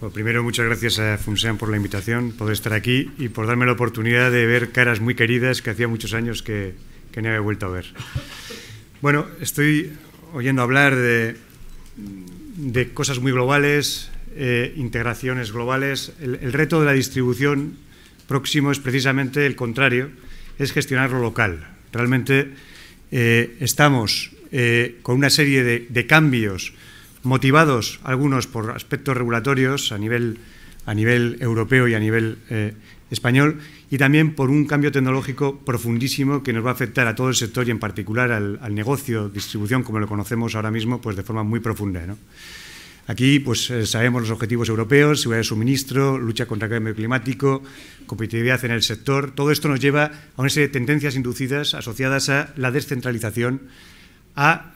Pues primero, muchas gracias a FUNSEAN por la invitación, por estar aquí y por darme la oportunidad de ver caras muy queridas que hacía muchos años que, que no había vuelto a ver. Bueno, estoy oyendo hablar de, cosas muy globales, eh, integraciones globales. El, reto de la distribución próximo es precisamente el contrario, es gestionar lo local. Realmente eh, estamos eh, con una serie de cambios motivados algunos por aspectos regulatorios a nivel, a nivel europeo y a nivel eh, español, y también por un cambio tecnológico profundísimo que nos va a afectar a todo el sector y en particular al, negocio, distribución, como lo conocemos ahora mismo, pues de forma muy profunda. ¿no? Aquí pues, eh, sabemos los objetivos europeos, seguridad de suministro, lucha contra el cambio climático, competitividad en el sector. Todo esto nos lleva a una serie de tendencias inducidas asociadas a la descentralización, a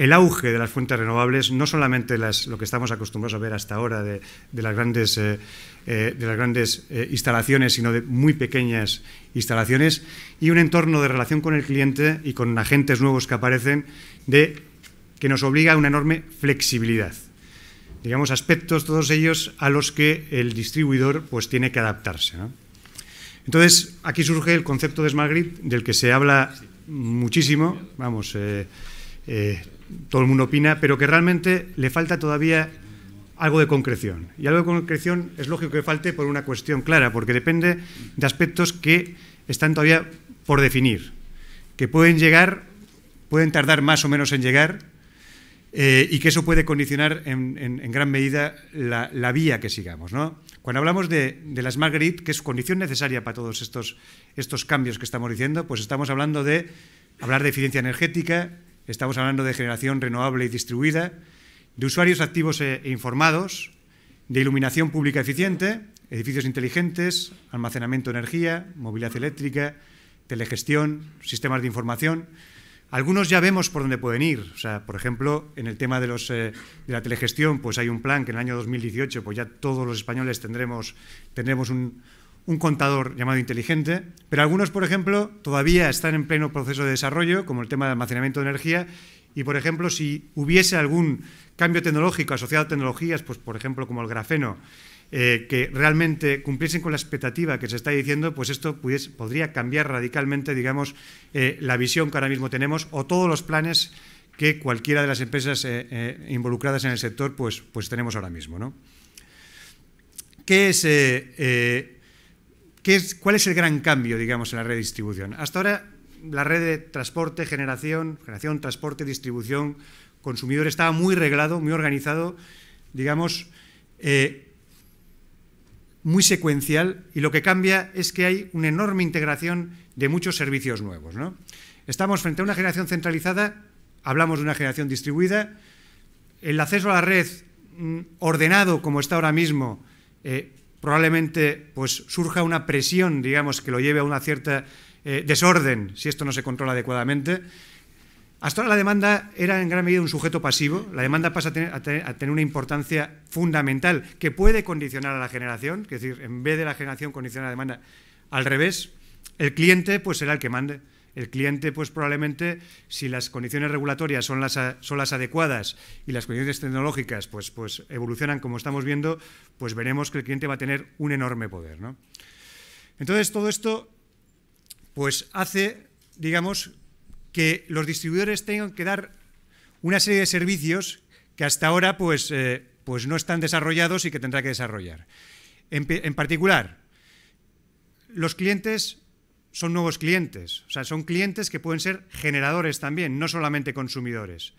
el auge de las fuentes renovables, no solamente lo que estamos acostumbrados a ver hasta ahora de, las grandes, eh, eh, eh, instalaciones, sino de muy pequeñas instalaciones, y un entorno de relación con el cliente y con agentes nuevos que aparecen de, que nos obliga a una enorme flexibilidad. Digamos, aspectos todos ellos a los que el distribuidor pues, tiene que adaptarse. Entonces, aquí surge el concepto de Smart Grid, del que se habla muchísimo, vamos, todo el mundo opina, pero que realmente le falta todavía algo de concreción. Y algo de concreción es lógico que falte por una cuestión clara, porque depende de aspectos que están todavía por definir, que pueden llegar, pueden tardar más o menos en llegar, eh, y que eso puede condicionar en, gran medida la, vía que sigamos. Cuando hablamos de, las la Smart Grid, que es condición necesaria para todos estos, estos cambios que estamos diciendo, pues estamos hablando de hablar de eficiencia energética, Estamos hablando de generación renovable y distribuida, de usuarios activos e informados, de iluminación pública eficiente, edificios inteligentes, almacenamiento de energía, movilidad eléctrica, telegestión, sistemas de información. Algunos ya vemos por dónde pueden ir. O sea, por ejemplo, en el tema de, eh, la telegestión, pues hay un plan que en el año 2018 pues ya todos los españoles tendremos, tendremos un, un contador llamado inteligente, pero algunos, por ejemplo, todavía están en pleno proceso de desarrollo, como el tema de almacenamiento de energía, y, por ejemplo, si hubiese algún cambio tecnológico asociado a tecnologías, pues, por ejemplo, como el grafeno, eh, que realmente cumpliesen con la expectativa que se está diciendo, pues esto podría cambiar radicalmente, digamos, eh, la visión que ahora mismo tenemos o todos los planes que cualquiera de las empresas eh, involucradas en el sector pues, pues tenemos ahora mismo. ¿no? ¿Qué es es, ¿Cuál es el gran cambio, digamos, en la red de distribución? Hasta ahora la red de transporte, generación, generación, transporte, distribución, consumidor estaba muy reglado, muy organizado, digamos, eh, muy secuencial y lo que cambia es que hay una enorme integración de muchos servicios nuevos. Estamos frente a una generación centralizada, hablamos de una generación distribuida, el acceso a la red mm, ordenado como está ahora mismo eh, probablemente pues, surja una presión, digamos, que lo lleve a una cierta eh, desorden si esto no se controla adecuadamente. Hasta ahora la demanda era en gran medida un sujeto pasivo, la demanda pasa a tener, una importancia fundamental que puede condicionar a la generación, es decir, en vez de la generación condicionar a la demanda, al revés, el cliente pues será el que mande el cliente, pues probablemente, si las condiciones regulatorias son las, adecuadas y las condiciones tecnológicas pues, pues evolucionan como estamos viendo, pues veremos que el cliente va a tener un enorme poder. Entonces, todo esto pues hace, digamos, que los distribuidores tengan que dar una serie de servicios que hasta ahora pues, eh, pues no están desarrollados y que tendrá que desarrollar. en particular, los clientes son nuevos clientes, o sea, son clientes que pueden ser generadores también, no solamente consumidores.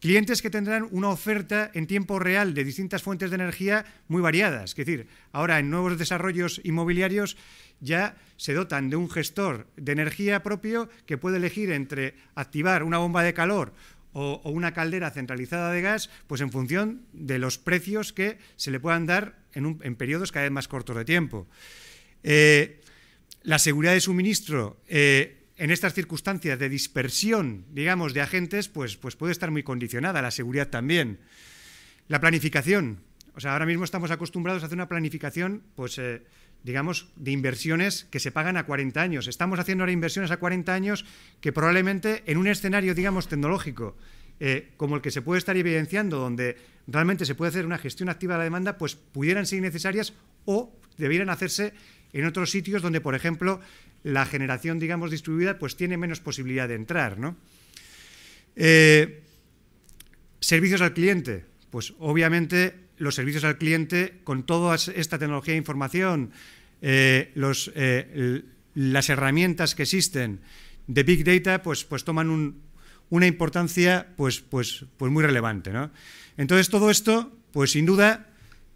Clientes que tendrán una oferta en tiempo real de distintas fuentes de energía muy variadas. Es decir, ahora en nuevos desarrollos inmobiliarios ya se dotan de un gestor de energía propio que puede elegir entre activar una bomba de calor o, una caldera centralizada de gas, pues en función de los precios que se le puedan dar en, periodos cada vez más cortos de tiempo. Eh, la seguridad de suministro eh, en estas circunstancias de dispersión, digamos, de agentes, pues, pues puede estar muy condicionada, la seguridad también. La planificación. O sea, ahora mismo estamos acostumbrados a hacer una planificación, pues, eh, digamos, de inversiones que se pagan a 40 años. Estamos haciendo ahora inversiones a 40 años que probablemente en un escenario, digamos, tecnológico, eh, como el que se puede estar evidenciando, donde realmente se puede hacer una gestión activa de la demanda, pues pudieran ser necesarias o debieran hacerse en otros sitios donde, por ejemplo, la generación, digamos, distribuida, pues tiene menos posibilidad de entrar, eh, servicios al cliente. Pues obviamente los servicios al cliente, con toda esta tecnología de información, eh, eh, las herramientas que existen de Big Data, pues, pues toman una importancia pues, pues, pues muy relevante. Entonces todo esto, pues sin duda,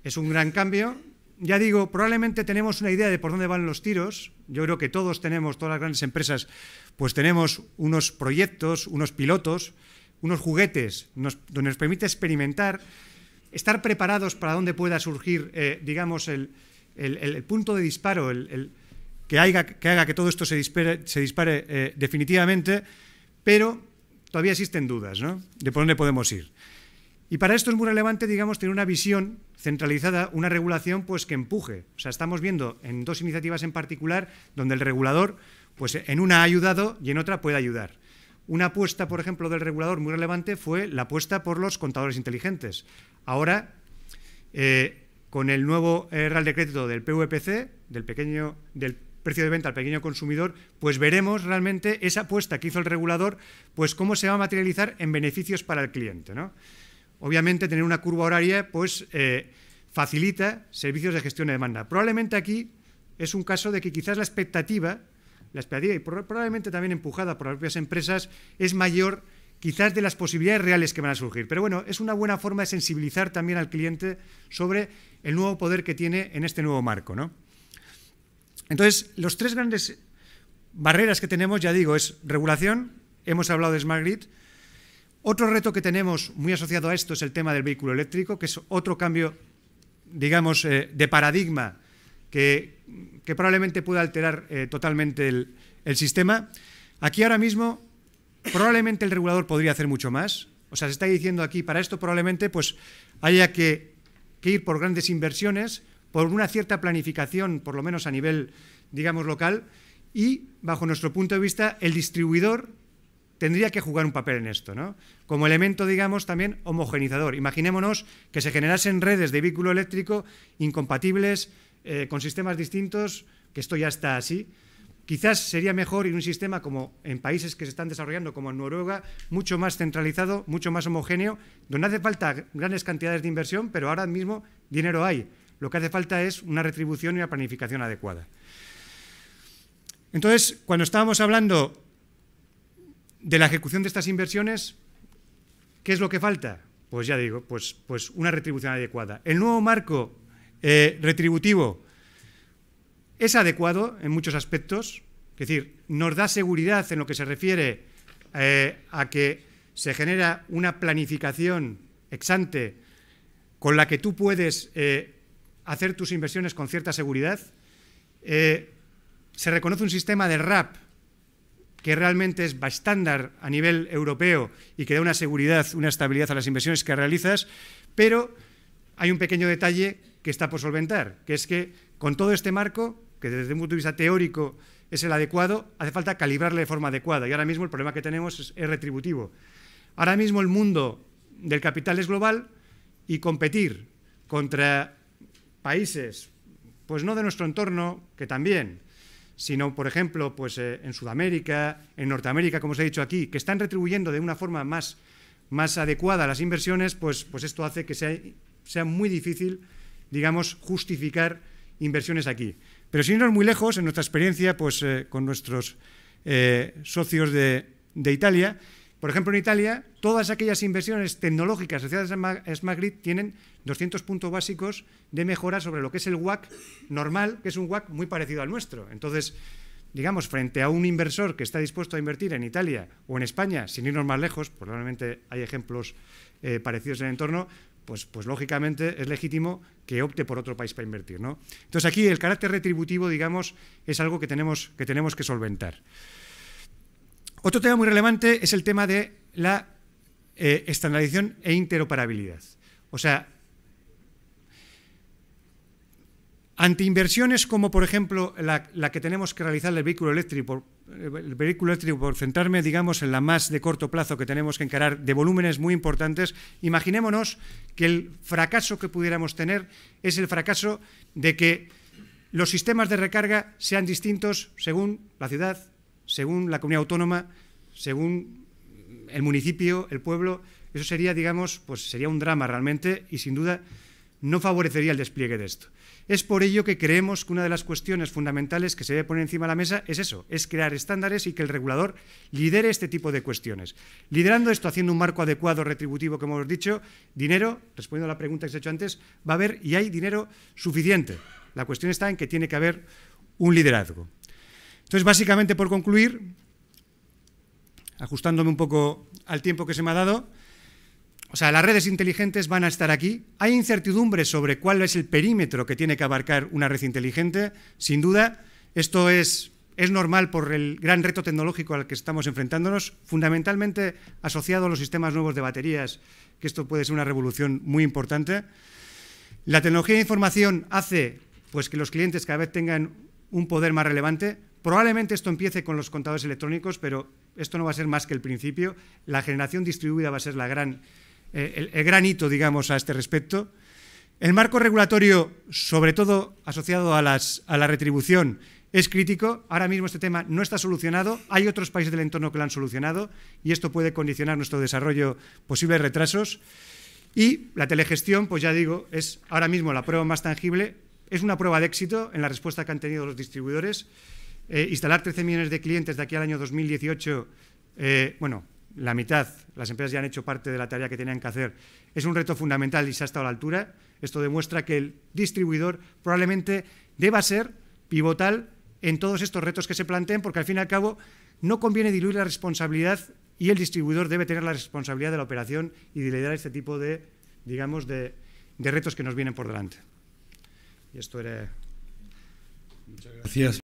es un gran cambio ya digo, probablemente tenemos una idea de por dónde van los tiros. Yo creo que todos tenemos, todas las grandes empresas, pues tenemos unos proyectos, unos pilotos, unos juguetes, donde nos permite experimentar, estar preparados para dónde pueda surgir, eh, digamos, el, punto de disparo, que, haga, que, todo esto se dispare, eh, definitivamente, pero todavía existen dudas ¿no? de por dónde podemos ir. Y para esto es muy relevante, digamos, tener una visión centralizada una regulación pues, que empuje. O sea, estamos viendo en dos iniciativas en particular donde el regulador pues, en una ha ayudado y en otra puede ayudar. Una apuesta, por ejemplo, del regulador muy relevante fue la apuesta por los contadores inteligentes. Ahora, eh, con el nuevo eh, Real Decreto del PVPC, del, pequeño, del precio de venta al pequeño consumidor, pues veremos realmente esa apuesta que hizo el regulador, pues cómo se va a materializar en beneficios para el cliente. ¿no? obviamente tener una curva horaria pues eh, facilita servicios de gestión de demanda. Probablemente aquí es un caso de que quizás la expectativa, la expectativa y probablemente también empujada por las propias empresas, es mayor quizás de las posibilidades reales que van a surgir. Pero bueno, es una buena forma de sensibilizar también al cliente sobre el nuevo poder que tiene en este nuevo marco. Entonces, los tres grandes barreras que tenemos, ya digo, es regulación, hemos hablado de Smart Grid, otro reto que tenemos muy asociado a esto es el tema del vehículo eléctrico, que es otro cambio, digamos, eh, de paradigma que, probablemente pueda alterar eh, totalmente el, sistema. Aquí ahora mismo probablemente el regulador podría hacer mucho más. O sea, se está diciendo aquí, para esto probablemente pues haya que, que ir por grandes inversiones, por una cierta planificación, por lo menos a nivel, digamos, local, y bajo nuestro punto de vista, el distribuidor tendría que jugar un papel en esto, ¿no? Como elemento, digamos, también homogenizador. Imaginémonos que se generasen redes de vehículo eléctrico incompatibles eh, con sistemas distintos, que esto ya está así. Quizás sería mejor en un sistema como en países que se están desarrollando, como en Noruega, mucho más centralizado, mucho más homogéneo, donde hace falta grandes cantidades de inversión, pero ahora mismo dinero hay. Lo que hace falta es una retribución y una planificación adecuada. Entonces, cuando estábamos hablando de la ejecución de estas inversiones, ¿qué es lo que falta? Pues ya digo, pues, pues una retribución adecuada. El nuevo marco eh, retributivo es adecuado en muchos aspectos, es decir, nos da seguridad en lo que se refiere eh, a que se genera una planificación exante con la que tú puedes eh, hacer tus inversiones con cierta seguridad. se reconoce un sistema de RAP que realmente es estándar a nivel europeo y que da una seguridad, una estabilidad a las inversiones que realizas, pero hay un pequeño detalle que está por solventar, que es que con todo este marco, que desde un punto de vista teórico es el adecuado, hace falta calibrarle de forma adecuada. Y ahora mismo el problema que tenemos es, retributivo. Ahora mismo el mundo del capital es global y competir contra países, pues no de nuestro entorno, que también, sino, por ejemplo, pues, eh, en Sudamérica, en Norteamérica, como os he dicho aquí, que están retribuyendo de una forma más, más adecuada las inversiones, pues, pues esto hace que sea, muy difícil, digamos, justificar inversiones aquí. Pero sin irnos muy lejos, en nuestra experiencia pues, eh, con nuestros eh, socios de Italia, por ejemplo, en Italia, todas aquellas inversiones tecnológicas asociadas a Smart tienen 200 puntos básicos de mejora sobre lo que es el WAC normal, que es un WAC muy parecido al nuestro. Entonces, digamos, frente a un inversor que está dispuesto a invertir en Italia o en España, sin irnos más lejos, probablemente hay ejemplos eh, parecidos en el entorno, pues, pues, lógicamente es legítimo que opte por otro país para invertir. ¿no? Entonces aquí el carácter retributivo, digamos, es algo que tenemos que, tenemos que solventar. Otro tema muy relevante es el tema de la eh, estandarización e interoperabilidad. O sea, ante inversiones como, por ejemplo, la, que tenemos que realizar del eh, el vehículo eléctrico, por centrarme, digamos, en la más de corto plazo que tenemos que encarar de volúmenes muy importantes, imaginémonos que el fracaso que pudiéramos tener es el fracaso de que los sistemas de recarga sean distintos según la ciudad, según la comunidad autónoma, según el municipio, el pueblo, eso sería, digamos, pues sería un drama realmente y sin duda no favorecería el despliegue de esto. Es por ello que creemos que una de las cuestiones fundamentales que se debe poner encima de la mesa es eso, es crear estándares y que el regulador lidere este tipo de cuestiones. Liderando esto, haciendo un marco adecuado retributivo, como hemos dicho, dinero, respondiendo a la pregunta que se ha hecho antes, va a haber y hay dinero suficiente. La cuestión está en que tiene que haber un liderazgo. Entonces, básicamente, por concluir, ajustándome un poco al tiempo que se me ha dado, o sea, las redes inteligentes van a estar aquí. Hay incertidumbre sobre cuál es el perímetro que tiene que abarcar una red inteligente, sin duda. Esto es, es normal por el gran reto tecnológico al que estamos enfrentándonos, fundamentalmente asociado a los sistemas nuevos de baterías, que esto puede ser una revolución muy importante. La tecnología de información hace pues, que los clientes cada vez tengan un poder más relevante. Probablemente esto empiece con los contadores electrónicos, pero esto no va a ser más que el principio. La generación distribuida va a ser la gran, eh, el, gran hito, digamos, a este respecto. El marco regulatorio, sobre todo asociado a la retribución, es crítico. Ahora mismo este tema no está solucionado. Hay otros países del entorno que lo han solucionado y esto puede condicionar nuestro desarrollo, posibles retrasos. Y la telegestión, pues ya digo, es ahora mismo la prueba más tangible. Es una prueba de éxito en la respuesta que han tenido los distribuidores. Eh, instalar 13 millones de clientes de aquí al año 2018, eh, bueno, la mitad, las empresas ya han hecho parte de la tarea que tenían que hacer, es un reto fundamental y se ha estado a la altura. Esto demuestra que el distribuidor probablemente deba ser pivotal en todos estos retos que se planteen, porque al fin y al cabo no conviene diluir la responsabilidad y el distribuidor debe tener la responsabilidad de la operación y de liderar este tipo de, digamos, de, de retos que nos vienen por delante. Y esto era. Muchas gracias.